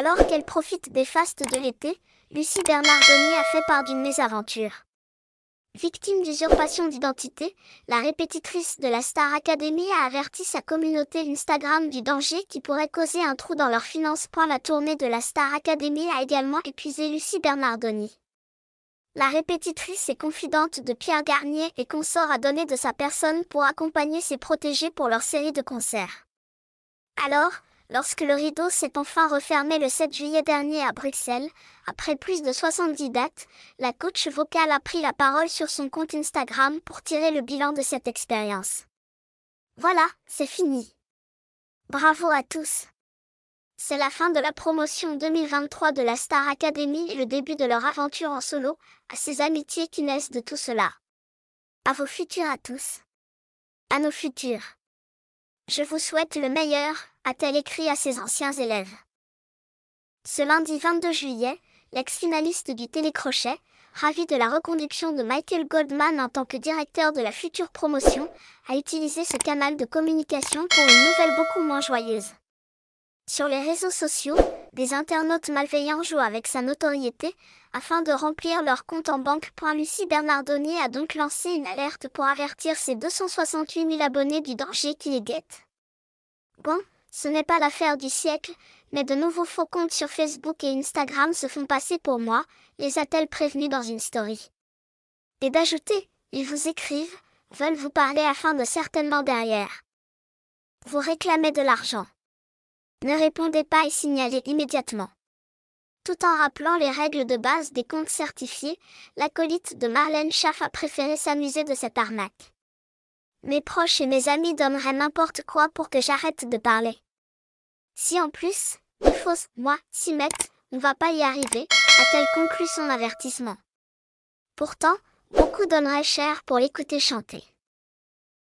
Alors qu'elle profite des fastes de l'été, Lucie Bernardoni a fait part d'une mésaventure. Victime d'usurpation d'identité, la répétitrice de la Star Academy a averti sa communauté Instagram du danger qui pourrait causer un trou dans leurs finances. La tournée de la Star Academy a également épuisé Lucie Bernardoni. La répétitrice est confidente de Pierre Garnier et consort à donner de sa personne pour accompagner ses protégés pour leur série de concerts. Alors, lorsque le rideau s'est enfin refermé le 7 juillet dernier à Bruxelles, après plus de 70 dates, la coach vocale a pris la parole sur son compte Instagram pour tirer le bilan de cette expérience. Voilà, c'est fini. Bravo à tous. C'est la fin de la promotion 2023 de la Star Academy et le début de leur aventure en solo, à ces amitiés qui naissent de tout cela. À vos futurs à tous. À nos futurs. Je vous souhaite le meilleur, a-t-elle écrit à ses anciens élèves. Ce lundi 22 juillet, l'ex-finaliste du télécrochet, ravi de la reconduction de Michael Goldman en tant que directeur de la future promotion, a utilisé ce canal de communication pour une nouvelle beaucoup moins joyeuse. Sur les réseaux sociaux, des internautes malveillants jouent avec sa notoriété afin de remplir leur compte en banque. Lucie Bernardonnier a donc lancé une alerte pour avertir ses 268 000 abonnés du danger qui les guette. Bon, ce n'est pas l'affaire du siècle, mais de nouveaux faux comptes sur Facebook et Instagram se font passer pour moi, les a-t-elle prévenus dans une story. Et d'ajouter, ils vous écrivent, veulent vous parler afin de certainement derrière. Vous réclamez de l'argent. Ne répondez pas et signalez immédiatement. Tout en rappelant les règles de base des comptes certifiés, l'acolyte de Marlène Schaff a préféré s'amuser de cette arnaque. Mes proches et mes amis donneraient n'importe quoi pour que j'arrête de parler. Si en plus, une fausse moi s'y mettre, on va pas y arriver, a-t-elle conclu son avertissement. Pourtant, beaucoup donneraient cher pour l'écouter chanter.